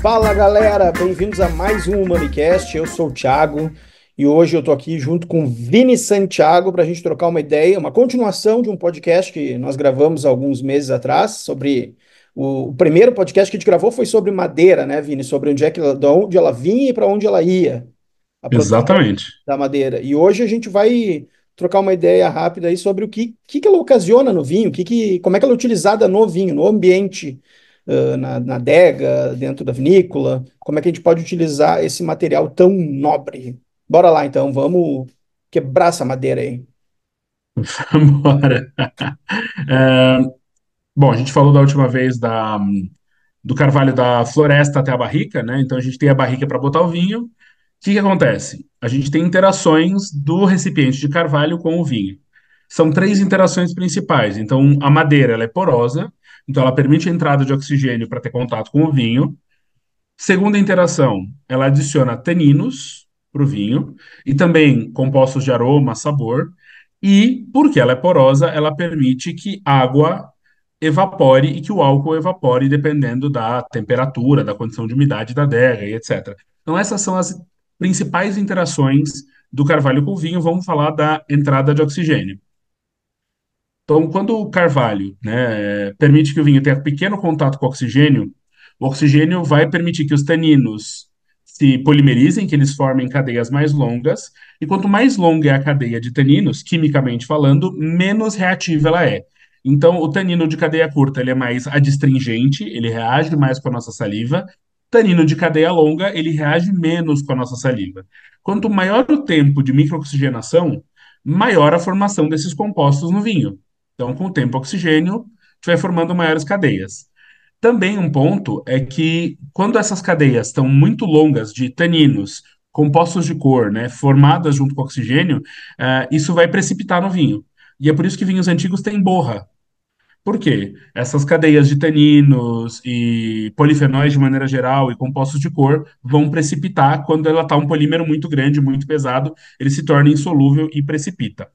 Fala galera, bem-vindos a mais um Manicast. Eu sou o Thiago e hoje eu tô aqui junto com Vini Santiago para a gente trocar uma ideia, uma continuação de um podcast que nós gravamos alguns meses atrás sobre o, o primeiro podcast que a gente gravou foi sobre madeira, né, Vini? Sobre onde é que ela, onde ela vinha e para onde ela ia. Exatamente. Da madeira. E hoje a gente vai trocar uma ideia rápida aí sobre o que, que, que ela ocasiona no vinho, que que, como é que ela é utilizada no vinho, no ambiente, uh, na, na adega, dentro da vinícola, como é que a gente pode utilizar esse material tão nobre. Bora lá então, vamos quebrar essa madeira aí. Bora. é, bom, a gente falou da última vez da, do carvalho da floresta até a barrica, né? Então a gente tem a barrica para botar o vinho, que, que acontece? A gente tem interações do recipiente de carvalho com o vinho. São três interações principais. Então, a madeira ela é porosa, então ela permite a entrada de oxigênio para ter contato com o vinho. Segunda interação, ela adiciona taninos para o vinho e também compostos de aroma, sabor. E, porque ela é porosa, ela permite que água evapore e que o álcool evapore dependendo da temperatura, da condição de umidade da adega e etc. Então, essas são as principais interações do carvalho com o vinho, vamos falar da entrada de oxigênio. Então, quando o carvalho né, permite que o vinho tenha pequeno contato com o oxigênio, o oxigênio vai permitir que os taninos se polimerizem, que eles formem cadeias mais longas, e quanto mais longa é a cadeia de taninos, quimicamente falando, menos reativa ela é. Então, o tanino de cadeia curta ele é mais adstringente, ele reage mais com a nossa saliva, tanino de cadeia longa, ele reage menos com a nossa saliva. Quanto maior o tempo de microoxigenação, maior a formação desses compostos no vinho. Então, com o tempo oxigênio, tu vai formando maiores cadeias. Também um ponto é que quando essas cadeias estão muito longas de taninos, compostos de cor, né, formadas junto com oxigênio, uh, isso vai precipitar no vinho. E é por isso que vinhos antigos têm borra, por quê? Essas cadeias de taninos e polifenóis de maneira geral e compostos de cor vão precipitar quando ela está um polímero muito grande, muito pesado, ele se torna insolúvel e precipita.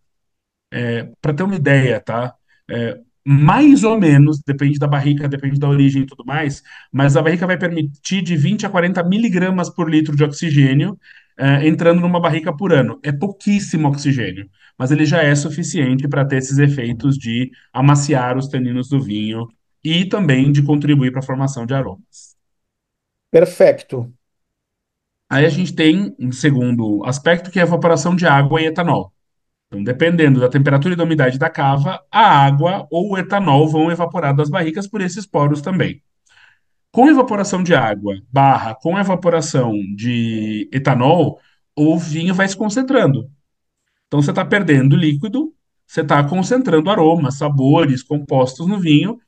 É, Para ter uma ideia, tá? É, mais ou menos, depende da barrica, depende da origem e tudo mais, mas a barrica vai permitir de 20 a 40 miligramas por litro de oxigênio é, entrando numa barrica por ano. É pouquíssimo oxigênio mas ele já é suficiente para ter esses efeitos de amaciar os taninos do vinho e também de contribuir para a formação de aromas. Perfeito. Aí a gente tem um segundo aspecto que é a evaporação de água e etanol. Então, dependendo da temperatura e da umidade da cava, a água ou o etanol vão evaporar das barricas por esses poros também. Com evaporação de água, barra, com evaporação de etanol, o vinho vai se concentrando. Então você está perdendo líquido, você está concentrando aromas, sabores, compostos no vinho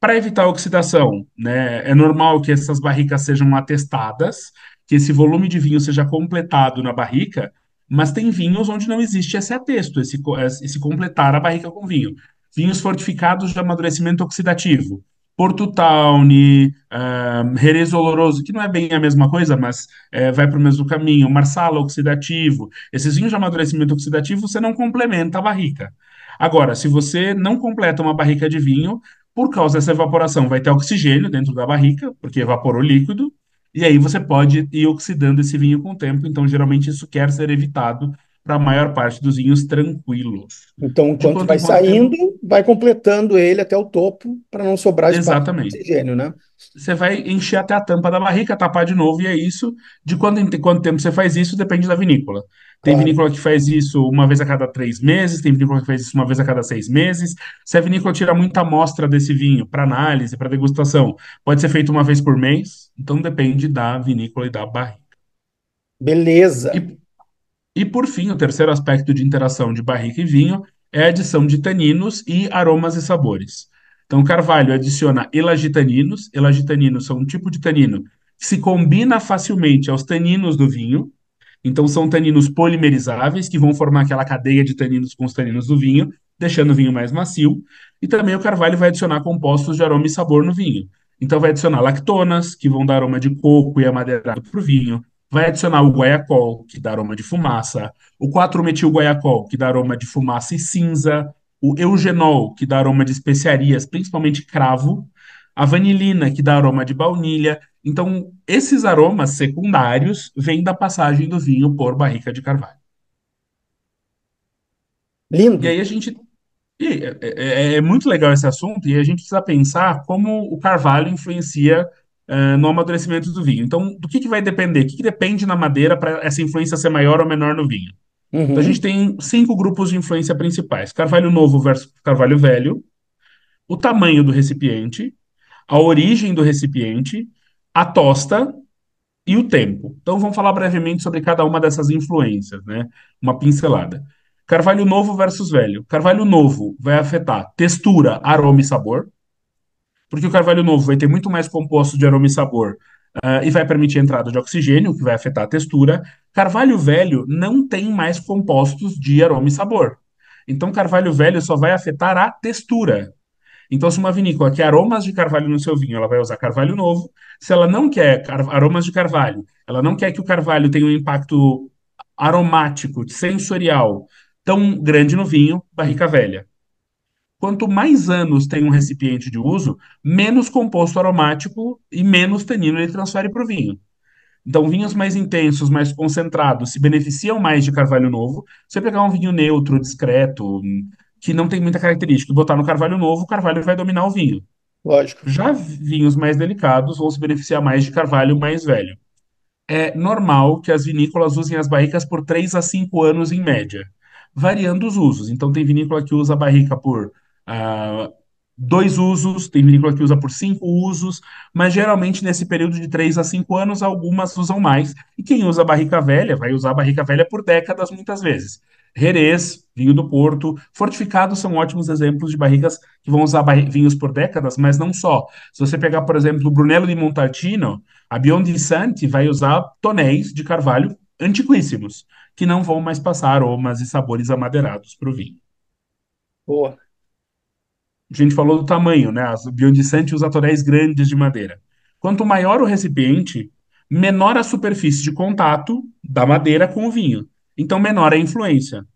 para evitar oxidação. Né? É normal que essas barricas sejam atestadas, que esse volume de vinho seja completado na barrica, mas tem vinhos onde não existe esse atesto, esse, esse completar a barrica com vinho. Vinhos fortificados de amadurecimento oxidativo. Porto Town, um, Jerez Oloroso, que não é bem a mesma coisa, mas é, vai para o mesmo caminho, Marsala oxidativo, esses vinhos de amadurecimento oxidativo, você não complementa a barrica. Agora, se você não completa uma barrica de vinho, por causa dessa evaporação, vai ter oxigênio dentro da barrica, porque evaporou líquido, e aí você pode ir oxidando esse vinho com o tempo, então geralmente isso quer ser evitado para a maior parte dos vinhos tranquilos. Então, enquanto vai saindo, tempo... vai completando ele até o topo para não sobrar Exatamente. oxigênio, né? Você vai encher até a tampa da barrica, tapar de novo, e é isso. De quanto, em quanto tempo você faz isso, depende da vinícola. Tem claro. vinícola que faz isso uma vez a cada três meses, tem vinícola que faz isso uma vez a cada seis meses. Se a vinícola tira muita amostra desse vinho para análise, para degustação, pode ser feito uma vez por mês. Então depende da vinícola e da barrica. Beleza. E e, por fim, o terceiro aspecto de interação de barrica e vinho é a adição de taninos e aromas e sabores. Então, Carvalho adiciona elagitaninos. Elagitaninos são um tipo de tanino que se combina facilmente aos taninos do vinho. Então, são taninos polimerizáveis que vão formar aquela cadeia de taninos com os taninos do vinho, deixando o vinho mais macio. E também o Carvalho vai adicionar compostos de aroma e sabor no vinho. Então, vai adicionar lactonas, que vão dar aroma de coco e amadeirado para o vinho vai adicionar o guaiacol, que dá aroma de fumaça, o 4-metil-guaiacol, que dá aroma de fumaça e cinza, o eugenol, que dá aroma de especiarias, principalmente cravo, a vanilina, que dá aroma de baunilha. Então, esses aromas secundários vêm da passagem do vinho por barrica de carvalho. Lindo. E aí a gente. É, é, é muito legal esse assunto, e a gente precisa pensar como o carvalho influencia eh, no amadurecimento do vinho. Então, do que, que vai depender? O que, que depende na madeira para essa influência ser maior ou menor no vinho? Uhum. Então, a gente tem cinco grupos de influência principais: carvalho novo versus carvalho velho, o tamanho do recipiente, a origem do recipiente, a tosta e o tempo. Então, vamos falar brevemente sobre cada uma dessas influências, né? Uma pincelada. Carvalho novo versus velho. Carvalho novo vai afetar textura, aroma e sabor porque o carvalho novo vai ter muito mais composto de aroma e sabor uh, e vai permitir a entrada de oxigênio, que vai afetar a textura. Carvalho velho não tem mais compostos de aroma e sabor. Então, carvalho velho só vai afetar a textura. Então, se uma vinícola quer aromas de carvalho no seu vinho, ela vai usar carvalho novo. Se ela não quer aromas de carvalho, ela não quer que o carvalho tenha um impacto aromático, sensorial, tão grande no vinho, barrica velha. Quanto mais anos tem um recipiente de uso, menos composto aromático e menos tanino ele transfere para o vinho. Então, vinhos mais intensos, mais concentrados, se beneficiam mais de carvalho novo. Se você pegar um vinho neutro, discreto, que não tem muita característica, e botar no carvalho novo, o carvalho vai dominar o vinho. Lógico. Já vinhos mais delicados vão se beneficiar mais de carvalho mais velho. É normal que as vinícolas usem as barricas por 3 a 5 anos em média, variando os usos. Então, tem vinícola que usa a barrica por uh, dois usos, tem vinícola que usa por cinco usos, mas geralmente nesse período de três a cinco anos, algumas usam mais. E quem usa barrica velha, vai usar barrica velha por décadas muitas vezes. Jerez, vinho do Porto, fortificados são ótimos exemplos de barricas que vão usar vinhos por décadas, mas não só. Se você pegar, por exemplo, o Brunello di Montalcino, a Biondi Santi vai usar tonéis de carvalho antiquíssimos, que não vão mais passar aromas e sabores amadeirados para o vinho. Boa a gente falou do tamanho, né? As bioindicente os toréis grandes de madeira. Quanto maior o recipiente, menor a superfície de contato da madeira com o vinho. Então, menor a influência.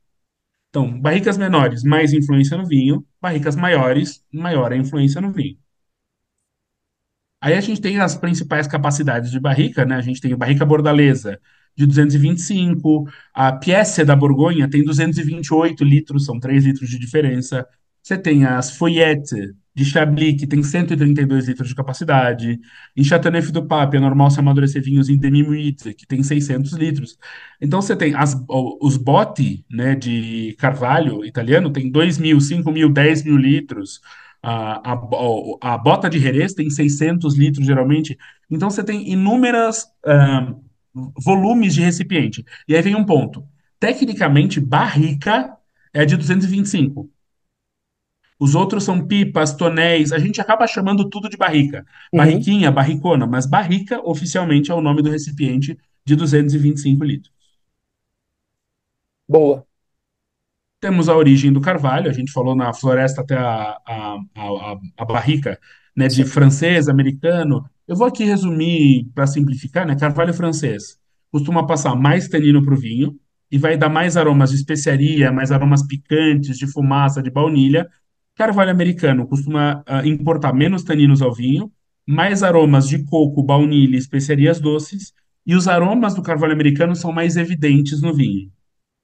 Então, barricas menores, mais influência no vinho. Barricas maiores, maior a influência no vinho. Aí a gente tem as principais capacidades de barrica, né? A gente tem a barrica bordalesa de 225, a Pièce da Borgonha tem 228 litros, são 3 litros de diferença. Você tem as foyette de Chablis, que tem 132 litros de capacidade. Em châteauneuf do Pape, é normal se amadurecer vinhos em demi-muite, que tem 600 litros. Então você tem as, os botti né, de carvalho italiano, tem 2 mil, 5 mil, 10 mil litros. A, a, a bota de Jerez tem 600 litros, geralmente. Então você tem inúmeras volumes de recipiente. E aí vem um ponto. Tecnicamente, barrica é de 225 os outros são pipas, tonéis, a gente acaba chamando tudo de barrica. Uhum. Barriquinha, barricona, mas barrica oficialmente é o nome do recipiente de 225 litros. Boa. Temos a origem do carvalho, a gente falou na floresta até a, a, a, a barrica, né, de Sim. francês, americano. Eu vou aqui resumir para simplificar, né, carvalho francês costuma passar mais tanino para o vinho e vai dar mais aromas de especiaria, mais aromas picantes, de fumaça, de baunilha, Carvalho americano costuma uh, importar menos taninos ao vinho, mais aromas de coco, baunilha e especiarias doces, e os aromas do carvalho americano são mais evidentes no vinho.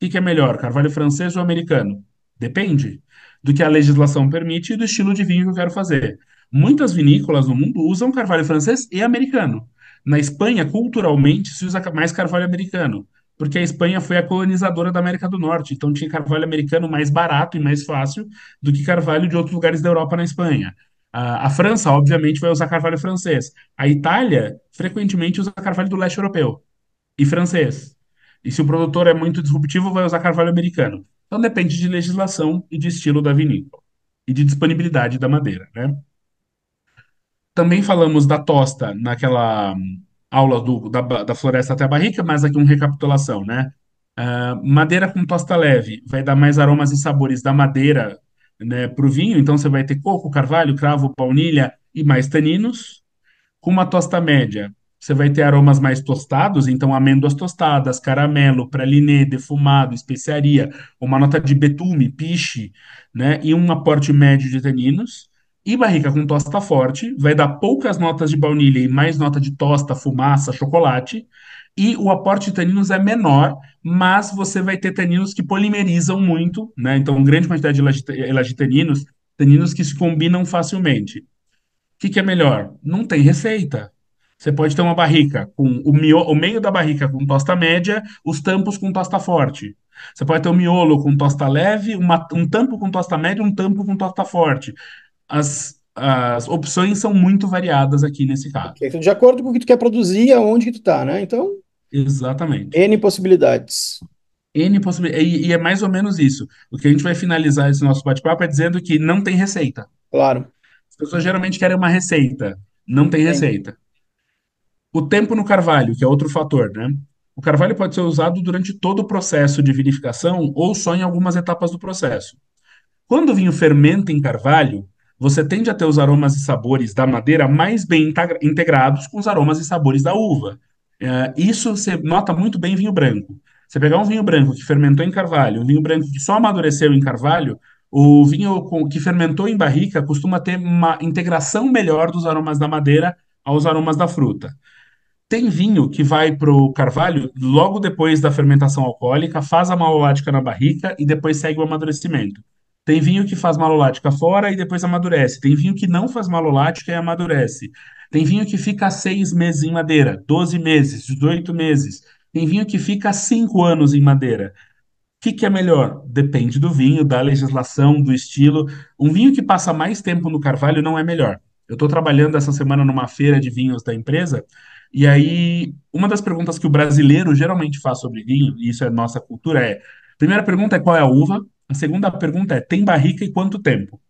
O que é melhor, carvalho francês ou americano? Depende do que a legislação permite e do estilo de vinho que eu quero fazer. Muitas vinícolas no mundo usam carvalho francês e americano. Na Espanha, culturalmente, se usa mais carvalho americano porque a Espanha foi a colonizadora da América do Norte, então tinha carvalho americano mais barato e mais fácil do que carvalho de outros lugares da Europa na Espanha. A, a França, obviamente, vai usar carvalho francês. A Itália, frequentemente, usa carvalho do leste europeu e francês. E se o produtor é muito disruptivo, vai usar carvalho americano. Então depende de legislação e de estilo da vinícola e de disponibilidade da madeira, né? Também falamos da tosta naquela aula do, da, da floresta até a barrica, mas aqui uma recapitulação, né? Uh, madeira com tosta leve vai dar mais aromas e sabores da madeira né, para o vinho, então você vai ter coco, carvalho, cravo, baunilha e mais taninos. Com uma tosta média, você vai ter aromas mais tostados, então amêndoas tostadas, caramelo, praliné, defumado, especiaria, uma nota de betume, piche, né, e um aporte médio de taninos. E barrica com tosta forte vai dar poucas notas de baunilha e mais nota de tosta, fumaça, chocolate. E o aporte de taninos é menor, mas você vai ter taninos que polimerizam muito, né? Então, grande quantidade de elagitaninos, taninos que se combinam facilmente. O que, que é melhor? Não tem receita. Você pode ter uma barrica com o, miolo, o, meio da barrica com tosta média, os tampos com tosta forte. Você pode ter um miolo com tosta leve, uma, um tampo com tosta média, um tampo com tosta forte as, as opções são muito variadas aqui nesse caso. Okay. Então, de acordo com o que tu quer produzir, aonde que tu tá, né? Então. Exatamente. N possibilidades. N possibilidades. E, e é mais ou menos isso. O que a gente vai finalizar esse nosso bate-papo é dizendo que não tem receita. Claro. As pessoas geralmente querem uma receita. Não tem receita. O tempo no carvalho, que é outro fator, né? O carvalho pode ser usado durante todo o processo de vinificação ou só em algumas etapas do processo. Quando o vinho fermenta em carvalho, você tende a ter os aromas e sabores da madeira mais bem integrados com os aromas e sabores da uva. É, isso você nota muito bem em vinho branco. Você pegar um vinho branco que fermentou em carvalho, um vinho branco que só amadureceu em carvalho, o vinho com, que fermentou em barrica costuma ter uma integração melhor dos aromas da madeira aos aromas da fruta. Tem vinho que vai para o carvalho logo depois da fermentação alcoólica, faz a malolática na barrica e depois segue o amadurecimento. Tem vinho que faz malolática fora e depois amadurece. Tem vinho que não faz malolática e amadurece. Tem vinho que fica seis meses em madeira, 12 meses, 18 meses. Tem vinho que fica cinco anos em madeira. O que, que, é melhor? Depende do vinho, da legislação, do estilo. Um vinho que passa mais tempo no carvalho não é melhor. Eu estou trabalhando essa semana numa feira de vinhos da empresa, e aí uma das perguntas que o brasileiro geralmente faz sobre vinho, e isso é nossa cultura, é: primeira pergunta é qual é a uva, a segunda pergunta é: tem barrica e quanto tempo?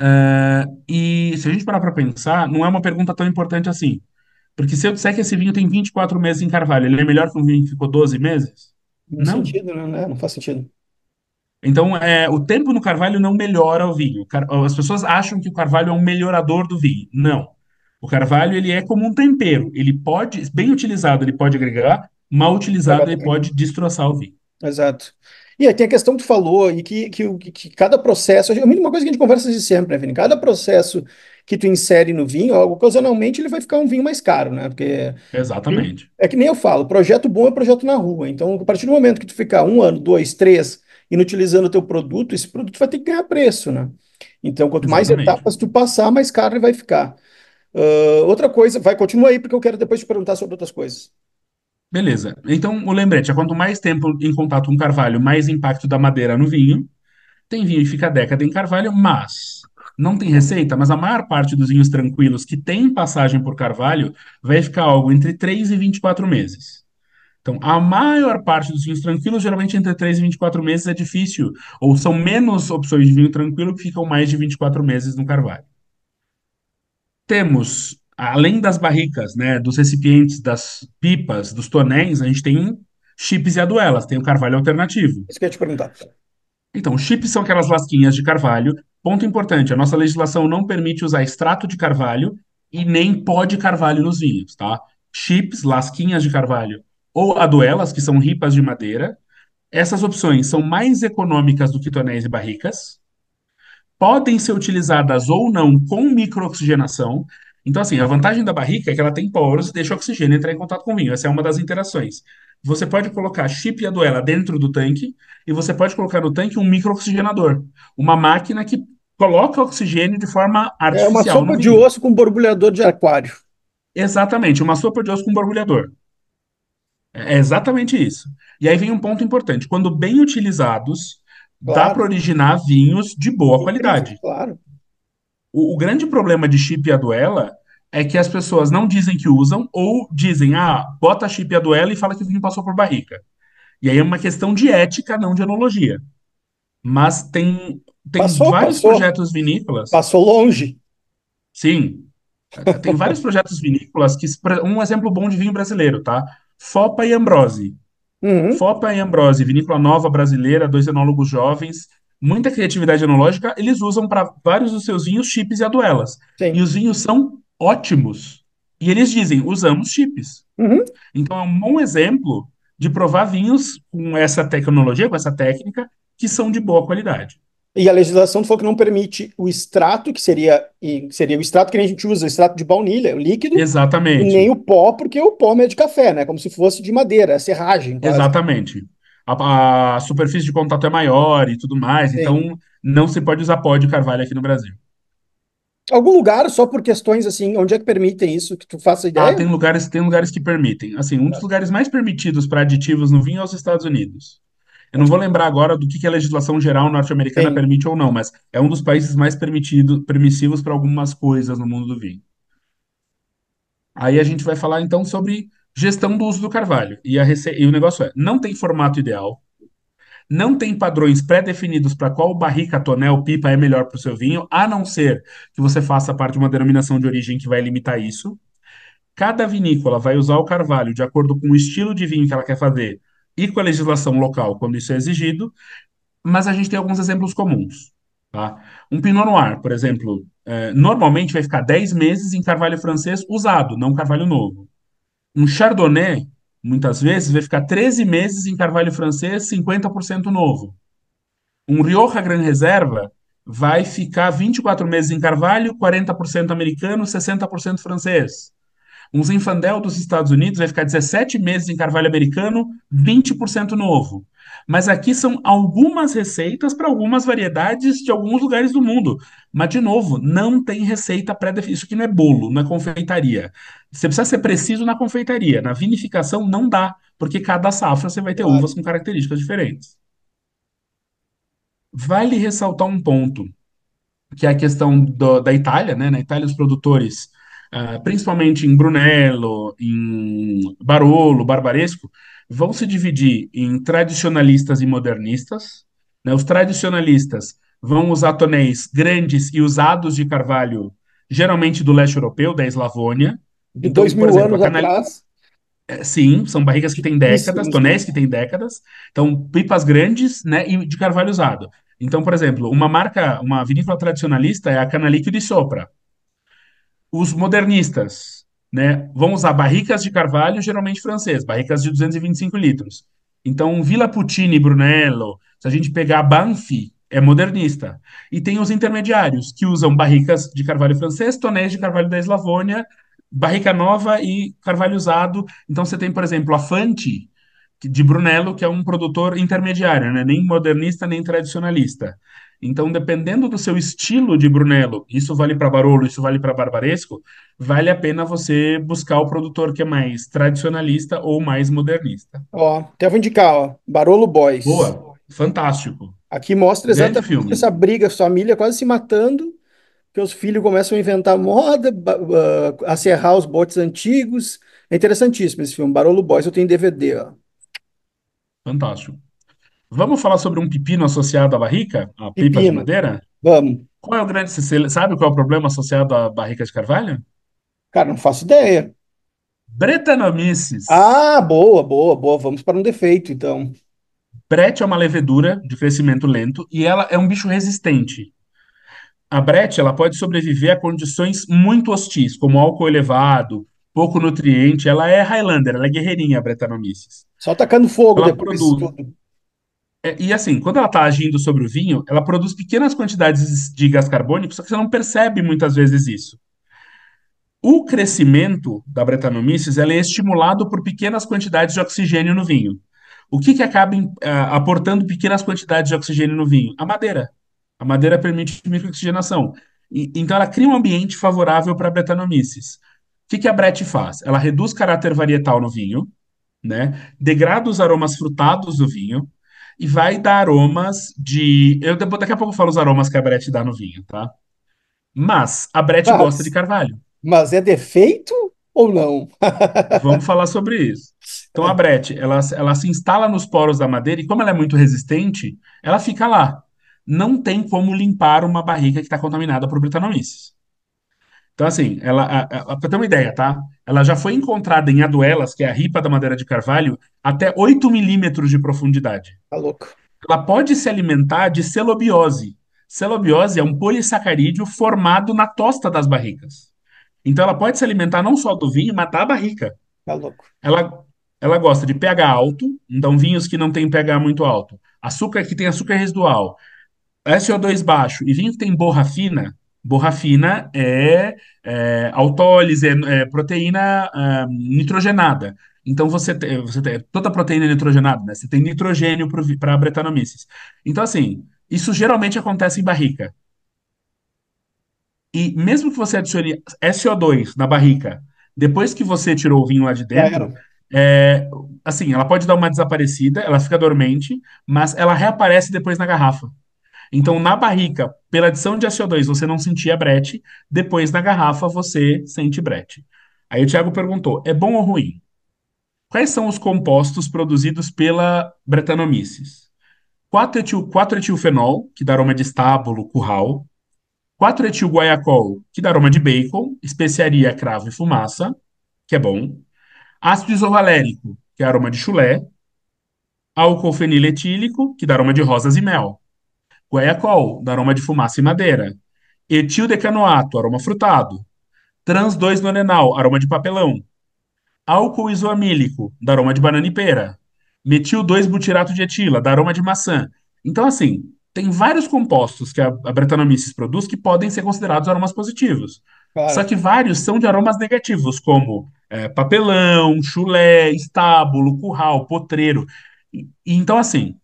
Uh, e se a gente parar para pensar, não é uma pergunta tão importante assim. Porque se eu disser que esse vinho tem 24 meses em carvalho, ele é melhor que um vinho que ficou 12 meses? Não, não. sentido, né? Não faz sentido. Então, é, o tempo no carvalho não melhora o vinho. As pessoas acham que o carvalho é um melhorador do vinho. Não. O carvalho ele é como um tempero. Ele pode, bem utilizado, ele pode agregar, mal utilizado, ele pode destroçar o vinho. Exato. E aí tem a questão que tu falou, e que, que, que cada processo, é uma coisa que a gente conversa de sempre, né, Vini? Cada processo que tu insere no vinho, ocasionalmente ele vai ficar um vinho mais caro, né? Porque. Exatamente. É que nem eu falo, projeto bom é projeto na rua. Então, a partir do momento que tu ficar um ano, dois, três, inutilizando o teu produto, esse produto vai ter que ganhar preço, né? Então, quanto Exatamente. mais etapas tu passar, mais caro ele vai ficar. Uh, outra coisa, vai, continua aí, porque eu quero depois te perguntar sobre outras coisas. Beleza. Então, o lembrete é quanto mais tempo em contato com carvalho, mais impacto da madeira no vinho. Tem vinho que fica década em carvalho, mas não tem receita, mas a maior parte dos vinhos tranquilos que tem passagem por carvalho vai ficar algo entre 3 e 24 meses. Então, a maior parte dos vinhos tranquilos, geralmente entre 3 e 24 meses é difícil, ou são menos opções de vinho tranquilo que ficam mais de 24 meses no carvalho. Temos além das barricas, né, dos recipientes, das pipas, dos tonéis, a gente tem chips e aduelas, tem o carvalho alternativo. Isso que eu ia te perguntar. Então, chips são aquelas lasquinhas de carvalho. Ponto importante, a nossa legislação não permite usar extrato de carvalho e nem pó de carvalho nos vinhos, tá? Chips, lasquinhas de carvalho ou aduelas, que são ripas de madeira. Essas opções são mais econômicas do que tonéis e barricas. Podem ser utilizadas ou não com microoxigenação. Então, assim, a vantagem da barrica é que ela tem poros e deixa o oxigênio entrar em contato com o vinho. Essa é uma das interações. Você pode colocar chip e a duela dentro do tanque e você pode colocar no tanque um microoxigenador, uma máquina que coloca oxigênio de forma artificial. É uma sopa de osso com borbulhador de aquário. Exatamente, uma sopa de osso com borbulhador. É, é exatamente isso. E aí vem um ponto importante. Quando bem utilizados, dá para originar vinhos de boa qualidade. Claro. O, o grande problema de chip e a duela é que as pessoas não dizem que usam ou dizem, ah, bota chip e a duela e fala que o vinho passou por barrica. E aí é uma questão de ética, não de enologia. Mas tem, tem passou, vários passou. projetos vinícolas. Passou longe. Sim. Tem vários projetos vinícolas que. Um exemplo bom de vinho brasileiro, tá? Fopa e Ambrose. Uhum. Fopa e Ambrose, vinícola nova brasileira, dois enólogos jovens, muita criatividade enológica, eles usam para vários dos seus vinhos chips e aduelas. Sim. E os vinhos são ótimos. E eles dizem, usamos chips. Uhum. Então é um bom exemplo de provar vinhos com essa tecnologia, com essa técnica, que são de boa qualidade. E a legislação falou que não permite o extrato, que seria, seria o extrato que a gente usa, o extrato de baunilha, o líquido. Exatamente. E nem o pó, porque o pó é de café, né? Como se fosse de madeira, serragem. Quase. Exatamente a, a, superfície de contato é maior e tudo mais, Sim. então não se pode usar pó de carvalho aqui no Brasil. Algum lugar, só por questões assim, onde é que permitem isso, que tu faça ah, ideia? Ah, tem lugares, tem lugares que permitem. Assim, um dos tá. lugares mais permitidos para aditivos no vinho é os Estados Unidos. Eu não vou tá. lembrar agora do que, que a legislação geral norte-americana permite ou não, mas é um dos países mais permitido, permissivos para algumas coisas no mundo do vinho. Aí a gente vai falar então sobre gestão do uso do carvalho. E, rece... e o negócio é, não tem formato ideal, não tem padrões pré-definidos para qual barrica, tonel, pipa é melhor para o seu vinho, a não ser que você faça parte de uma denominação de origem que vai limitar isso. Cada vinícola vai usar o carvalho de acordo com o estilo de vinho que ela quer fazer e com a legislação local quando isso é exigido, mas a gente tem alguns exemplos comuns. Tá? Um Pinot Noir, por exemplo, é, normalmente vai ficar 10 meses em carvalho francês usado, não carvalho novo um Chardonnay, muitas vezes, vai ficar 13 meses em carvalho francês, 50% novo. Um Rioja Gran Reserva vai ficar 24 meses em carvalho, 40% americano, 60% francês. Um Zinfandel dos Estados Unidos vai ficar 17 meses em carvalho americano, 20% novo. Mas aqui são algumas receitas para algumas variedades de alguns lugares do mundo. Mas, de novo, não tem receita pré-definida. Isso aqui não é bolo, não é confeitaria. Você precisa ser preciso na confeitaria. Na vinificação não dá, porque cada safra você vai ter Claro. uvas com características diferentes. Vale ressaltar um ponto, que é a questão do- da Itália, né? Na Itália, os produtores, ah, principalmente em Brunello, em Barolo, Barbaresco, vão se dividir em tradicionalistas e modernistas, né? Os tradicionalistas vão usar tonéis grandes e usados de carvalho, geralmente do leste europeu, da Eslavônia, de então, dois mil exemplo, anos canal... atrás. É, sim, são barricas que têm décadas, isso, tonéis que têm décadas, então pipas grandes, né, e de carvalho usado. Então, por exemplo, uma marca, uma vinícola tradicionalista é a Canalicchio de Sopra. Os modernistas, né, vão usar barricas de carvalho, geralmente francês, barricas de 225 litros. Então, Villa Puccini, Brunello, se a gente pegar Banfi, é modernista. E tem os intermediários, que usam barricas de carvalho francês, tonéis de carvalho da Eslavônia, Barrica Nova e Carvalho Usado. Então você tem, por exemplo, a Fanti, de Brunello, que é um produtor intermediário, né? nem modernista nem tradicionalista. Então, dependendo do seu estilo de Brunello, isso vale para Barolo, isso vale para Barbaresco, vale a pena você buscar o produtor que é mais tradicionalista ou mais modernista. Ó, até vou indicar, ó, Barolo Boys. Boa, fantástico. Aqui mostra exatamente essa briga, família quase se matando, que os filhos começam a inventar moda, a serrar os botes antigos. É interessantíssimo esse filme, Barolo Boys, eu tenho DVD, ó. Fantástico. Vamos falar sobre um pepino associado à barrica? A pipa pepino. de madeira? Vamos. Qual é o grande. Você sabe qual é o problema associado à barrica de carvalho? Cara, não faço ideia. Bretanomices. Ah, boa, boa, boa. Vamos para um defeito, então. Brete é uma levedura de crescimento lento e ela é um bicho resistente a brete ela pode sobreviver a condições muito hostis, como álcool elevado, pouco nutriente. Ela é Highlander, ela é guerreirinha, a Brettanomyces. Só tacando fogo ela depois produz... tudo. É, e assim, quando ela está agindo sobre o vinho, ela produz pequenas quantidades de gás carbônico, só que você não percebe muitas vezes isso. O crescimento da Brettanomyces ela é estimulado por pequenas quantidades de oxigênio no vinho. O que, que acaba ah, aportando pequenas quantidades de oxigênio no vinho? A madeira. A madeira permite microoxigenação. E, então, ela cria um ambiente favorável para bretanomices. O que, que a Brett faz? Ela reduz caráter varietal no vinho, né? degrada os aromas frutados do vinho e vai dar aromas de... Eu daqui a pouco falo os aromas que a Brett dá no vinho, tá? Mas a Brett gosta de carvalho. Mas é defeito ou não? Vamos falar sobre isso. Então a Brett, ela, ela se instala nos poros da madeira e como ela é muito resistente, ela fica lá não tem como limpar uma barrica que está contaminada por Britannomyces. Então, assim, ela, para ter uma ideia, tá? Ela já foi encontrada em aduelas, que é a ripa da madeira de carvalho, até 8 milímetros de profundidade. Tá louco. Ela pode se alimentar de celobiose. Celobiose é um polissacarídeo formado na tosta das barricas. Então, ela pode se alimentar não só do vinho, mas da barrica. Tá louco. Ela, ela gosta de pH alto, então vinhos que não têm pH muito alto. Açúcar que tem açúcar residual. É SO2 baixo e vinho que tem borra fina, borra fina é, é autólise, é, é proteína é, nitrogenada. Então você tem, você tem toda proteína é nitrogenada, né? Você tem nitrogênio para Brettanomyces. Então assim, isso geralmente acontece em barrica. E mesmo que você adicione SO2 na barrica, depois que você tirou o vinho lá de dentro, é, assim, ela pode dar uma desaparecida, ela fica dormente, mas ela reaparece depois na garrafa. Então, na barrica, pela adição de CO2, você não sentia brete, depois na garrafa você sente brete. Aí o Thiago perguntou: é bom ou ruim? Quais são os compostos produzidos pela bretanomices? 4-etilfenol, que dá aroma de estábulo, curral. 4-etilguaiacol, que dá aroma de bacon, especiaria, cravo e fumaça, que é bom. Ácido isovalérico, que é aroma de chulé. Álcool feniletílico, que dá aroma de rosas e mel guaiacol, dá aroma de fumaça e madeira. Etil decanoato, aroma frutado. Trans 2-nonenal, aroma de papelão. Álcool isoamílico, dá aroma de banana e pera. Metil 2-butirato de etila, dá aroma de maçã. Então, assim, tem vários compostos que a, a produz que podem ser considerados aromas positivos. Claro. Só que vários são de aromas negativos, como é, papelão, chulé, estábulo, curral, potreiro. E, então, assim,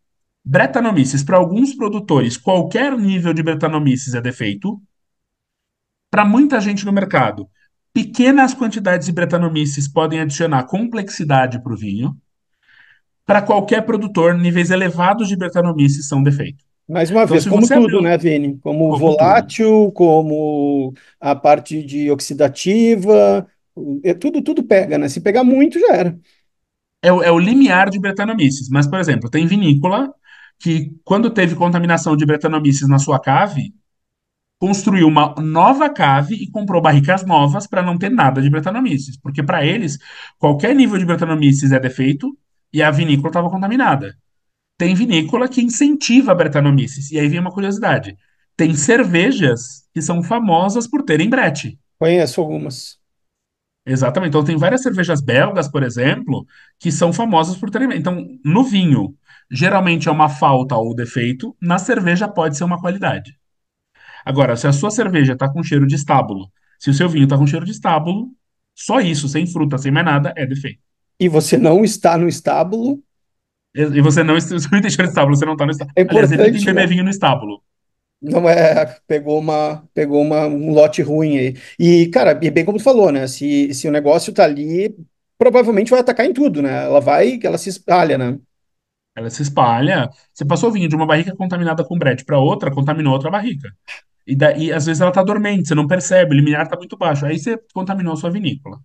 Bretanomices, para alguns produtores, qualquer nível de bretanomices é defeito. Para muita gente no mercado, pequenas quantidades de bretanomices podem adicionar complexidade para o vinho. Para qualquer produtor, níveis elevados de bretanomices são defeito. Mais uma então, vez, como tudo, abriu... né, Vini? Como, como volátil, como a parte de oxidativa, é, tudo, tudo pega, né? Se pegar muito, já era. É é o limiar de bretanomices. Mas, por exemplo, tem vinícola que, quando teve contaminação de Brettanomyces na sua cave, construiu uma nova cave e comprou barricas novas para não ter nada de Brettanomyces, porque para eles qualquer nível de Brettanomyces é defeito e a vinícola estava contaminada. Tem vinícola que incentiva a Brettanomyces. E aí vem uma curiosidade. Tem cervejas que são famosas por terem brete. Conheço algumas. Exatamente. Então, tem várias cervejas belgas, por exemplo, que são famosas por terem. Então, no vinho, geralmente é uma falta ou defeito, na cerveja pode ser uma qualidade. Agora, se a sua cerveja está com cheiro de estábulo, se o seu vinho está com cheiro de estábulo, só isso, sem fruta, sem mais nada, é defeito. E você não está no estábulo? E você não, se não tem cheiro de estábulo, você não está no estábulo. É importante, Aliás, tem que beber né? vinho no estábulo. Não é, pegou uma, pegou uma, um lote ruim aí. E, cara, e bem como tu falou, né? Se, se o negócio tá ali, provavelmente vai atacar em tudo, né? Ela vai, ela se espalha, né? Ela se espalha. Você passou vinho de uma barrica contaminada com brete para outra, contaminou outra barrica. E daí, às vezes, ela tá dormente, você não percebe, o limiar tá muito baixo. Aí você contaminou a sua vinícola.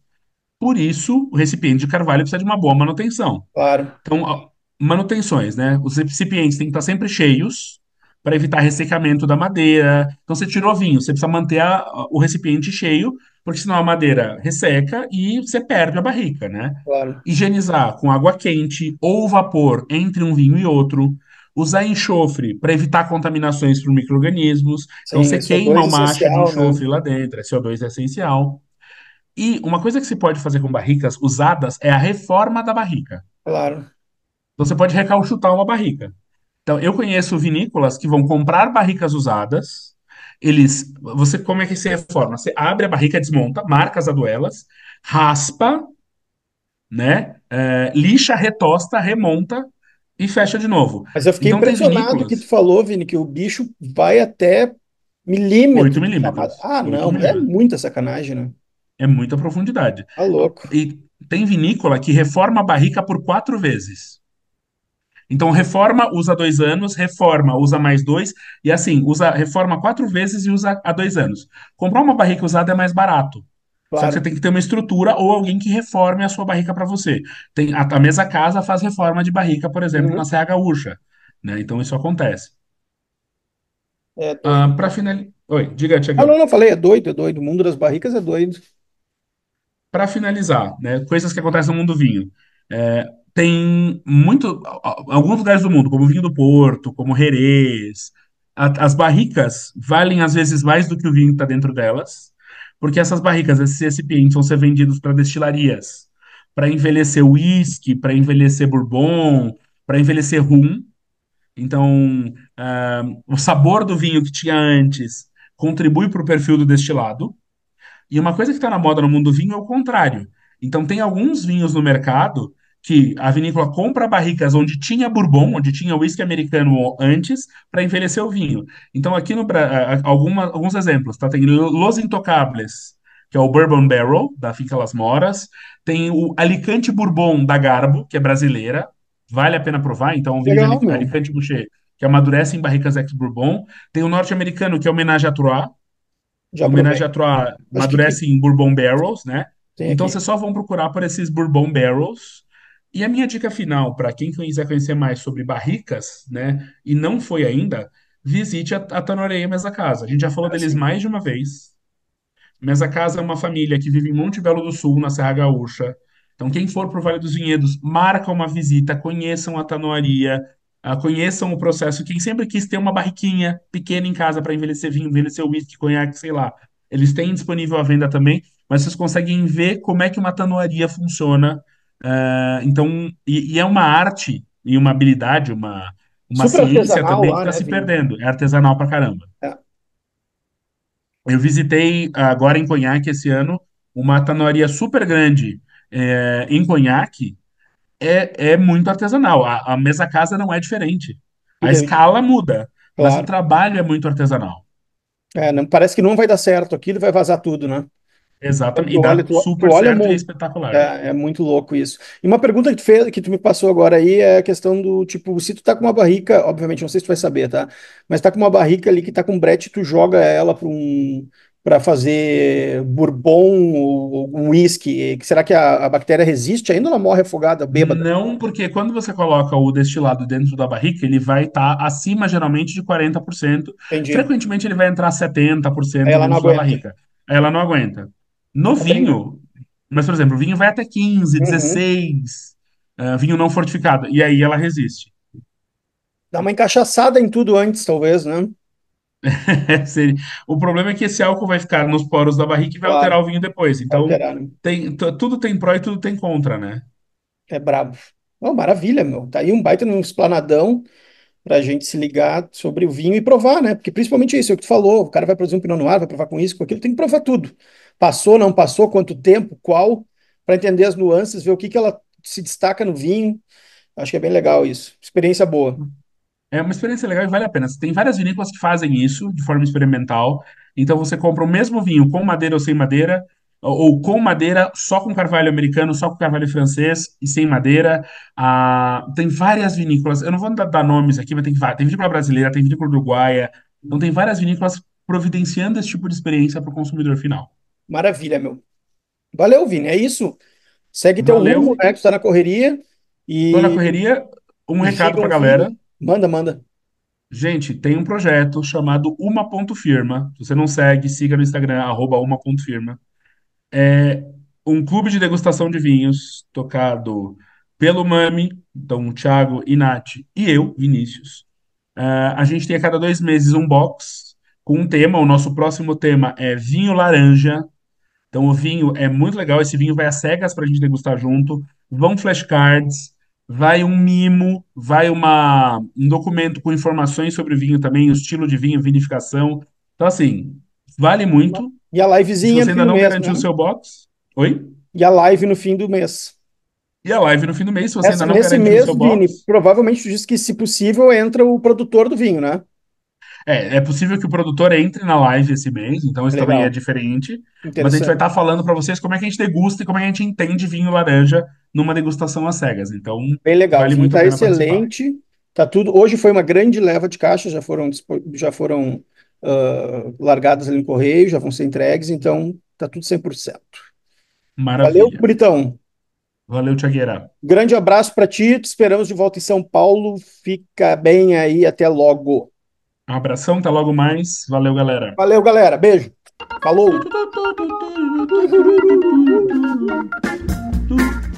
Por isso, o recipiente de carvalho precisa de uma boa manutenção. Claro. Então, manutenções, né? Os recipientes têm que estar sempre cheios para evitar ressecamento da madeira. Então você tirou vinho, você precisa manter a, o recipiente cheio, porque senão a madeira resseca e você perde a barrica, né? Claro. Higienizar com água quente ou vapor entre um vinho e outro. Usar enxofre para evitar contaminações por micro-organismos. Então você é queima uma acha de né? enxofre né? lá dentro, é CO2 é essencial. E uma coisa que se pode fazer com barricas usadas é a reforma da barrica. Claro. Então você pode recauchutar uma barrica. Então, eu conheço vinícolas que vão comprar barricas usadas, eles, você, como é que se reforma? Você abre a barrica, desmonta, marca as aduelas, raspa, né, é, lixa, retosta, remonta e fecha de novo. Mas eu fiquei então, impressionado que tu falou, Vini, que o bicho vai até milímetros. 8 milímetros. Ah, não, é milímetros. é muita sacanagem, né? É muita profundidade. Tá louco. E tem vinícola que reforma a barrica por quatro vezes. Então, reforma, usa dois anos, reforma, usa mais dois, e assim, usa reforma quatro vezes e usa a dois anos. Comprar uma barrica usada é mais barato. Claro. Só que você tem que ter uma estrutura ou alguém que reforme a sua barrica para você. Tem, a, a, casa faz reforma de barrica, por exemplo, uhum. na Serra Gaúcha. Né? Então, isso acontece. É tô... ah, para finalizar. Oi, diga, Tiago. Ah, não, não, falei, é doido, é doido. O mundo das barricas é doido. Para finalizar, né, coisas que acontecem no mundo do vinho. É, tem muito alguns lugares do mundo, como vinho do Porto, como Jerez, a, as barricas valem às vezes mais do que o vinho que está dentro delas, porque essas barricas, esses recipientes vão ser vendidos para destilarias, para envelhecer whisky, para envelhecer bourbon, para envelhecer rum. Então, uh, o sabor do vinho que tinha antes contribui para o perfil do destilado. E uma coisa que está na moda no mundo do vinho é o contrário. Então, tem alguns vinhos no mercado que a vinícola compra barricas onde tinha bourbon, onde tinha whisky americano antes, para envelhecer o vinho. Então, aqui no alguma, alguns exemplos, tá? Tem Los Intocables, que é o Bourbon Barrel, da Finca Las Moras, tem o Alicante Bourbon da Garbo, que é brasileira, vale a pena provar, então é um vinho Legal, Alicante Boucher, que amadurece em barricas ex-bourbon, tem o norte-americano, que é homenagem à Troyes. homenagem à Troyes amadurece que... em Bourbon Barrels, né? Tem então, aqui. vocês só vão procurar por esses Bourbon Barrels, e a minha dica final, para quem quiser conhecer mais sobre barricas, né, e não foi ainda, visite a, a Tanoreia Mesa Casa. A gente já falou ah, deles mais de uma vez. Mesa Casa é uma família que vive em Monte Belo do Sul, na Serra Gaúcha. Então, quem for para o Vale dos Vinhedos, marca uma visita, conheçam a tanoaria, ah, conheçam o processo. Quem sempre quis ter uma barriquinha pequena em casa para envelhecer vinho, envelhecer uísque, conhaque, sei lá. Eles têm disponível à venda também, mas vocês conseguem ver como é que uma tanoaria funciona Uh, então, e, e, é uma arte e uma habilidade, uma, uma ciência também lá, que está né, tá se Vini? perdendo. É artesanal pra caramba. É. Eu visitei ah, agora em Conhaque esse ano uma tanoaria super grande é, em Conhaque. É, é muito artesanal. A, a mesa casa não é diferente. A Entendi. escala muda, mas o trabalho é muito artesanal. É, não, parece que não vai dar certo aquilo, vai vazar tudo, né? Exatamente, então, e dá olha, super certo e é espetacular. É, é, muito louco isso. E uma pergunta que tu, fez, que tu me passou agora aí é a questão do tipo, se tu tá com uma barrica, obviamente, não sei se tu vai saber, tá? Mas tá com uma barrica ali que tá com brete, tu joga ela para um para fazer bourbon ou um whisky, será que a, a, bactéria resiste ainda ou ela morre afogada, bêbada? Não, porque quando você coloca o destilado dentro da barrica, ele vai estar tá acima geralmente de 40%. Entendi. Frequentemente ele vai entrar 70% ela dentro da barrica. Ela não aguenta. No vinho, mas, por exemplo, o vinho vai até 15, 16, uh, vinho não fortificado, e aí ela resiste. Dá uma encaixaçada em tudo antes, talvez, né? o problema é que esse álcool vai ficar nos poros da barriga e vai claro. alterar o vinho depois. Então, alterar, né? tem, tudo tem pró e tudo tem contra, né? É brabo. Oh, maravilha, meu. Tá aí um baita num esplanadão pra gente se ligar sobre o vinho e provar, né? Porque principalmente isso, é o que tu falou, o cara vai produzir um pinot noir, vai provar com isso, com aquilo, tem que provar tudo. Passou, não passou, quanto tempo, qual, para entender as nuances, ver o que, que ela se destaca no vinho. Acho que é bem legal isso. Experiência boa. É uma experiência legal e vale a pena. Tem várias vinícolas que fazem isso de forma experimental. Então você compra o mesmo vinho com madeira ou sem madeira, ou com madeira, só com carvalho americano, só com carvalho francês e sem madeira. Ah, tem várias vinícolas, eu não vou dar, dar nomes aqui, mas tem, tem vinícola brasileira, tem vinícola uruguaia, então tem várias vinícolas providenciando esse tipo de experiência para o consumidor final. Maravilha, meu. Valeu, Vini. É isso. Segue teu Valeu. rumo, né? Que tá na correria. E... Tô na correria. Um e recado pra galera. Manda, manda. Gente, tem um projeto chamado Uma Ponto Firma. Se você não segue, siga no Instagram, arroba uma ponto firma. É um clube de degustação de vinhos tocado pelo Mami, então Thiago, Inati e eu, Vinícius. Uh, a gente tem a cada dois meses um box com um tema. O nosso próximo tema é vinho laranja. Então o vinho é muito legal, esse vinho vai a cegas para a gente degustar junto, vão flashcards, vai um mimo, vai uma, um documento com informações sobre o vinho também, o estilo de vinho, vinificação. Então assim, vale muito. E a livezinha Se você ainda não garantiu né? o né? seu box, oi? E a live no fim do mês. E a live no fim do mês, se você Essa, ainda não Nesse mês, Vini, box... provavelmente tu disse que, se possível, entra o produtor do vinho, né? É, é possível que o produtor entre na live esse mês, então isso Legal. também é diferente. Mas a gente vai estar tá falando para vocês como é que a gente degusta e como é que a gente entende vinho laranja numa degustação às cegas. Então, bem legal, vale muito tá excelente. Participar. Tá tudo. Hoje foi uma grande leva de caixas, já foram já foram uh, largadas ali no correio, já vão ser entregues, então tá tudo 100%. Maravilha. Valeu, Britão. Valeu, Tiagueira. Grande abraço para ti, te esperamos de volta em São Paulo. Fica bem aí, até logo. Um abração, até logo mais. Valeu, galera. Valeu, galera. Beijo. Falou.